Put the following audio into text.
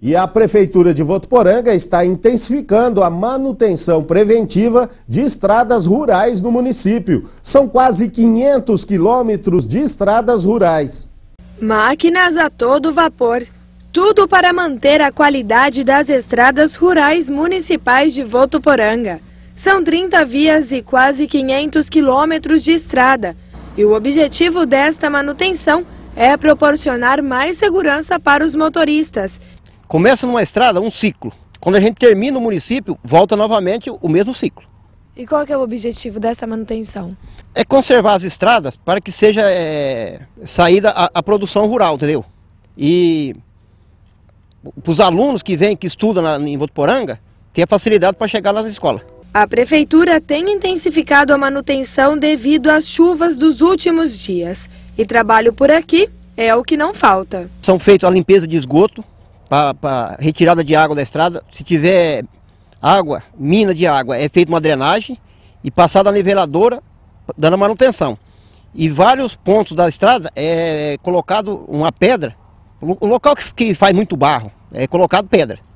E a Prefeitura de Votuporanga está intensificando a manutenção preventiva de estradas rurais no município. São quase 500 quilômetros de estradas rurais. Máquinas a todo vapor. Tudo para manter a qualidade das estradas rurais municipais de Votuporanga. São 30 vias e quase 500 quilômetros de estrada. E o objetivo desta manutenção é proporcionar mais segurança para os motoristas Começa numa estrada um ciclo. Quando a gente termina o município, volta novamente o mesmo ciclo. E qual é o objetivo dessa manutenção? É conservar as estradas para que seja é, saída a, a, produção rural, entendeu? E para os alunos que vêm, que estudam na, em Votuporanga, ter a facilidade para chegar lá na escola. A prefeitura tem intensificado a manutenção devido às chuvas dos últimos dias. E trabalho por aqui é o que não falta. São feitos a limpeza de esgoto, para retirada de água da estrada. Se tiver água, mina de água, é feita uma drenagem e passada a niveladora, dando manutenção. E vários pontos da estrada é colocado uma pedra, o local que faz muito barro, é colocado pedra.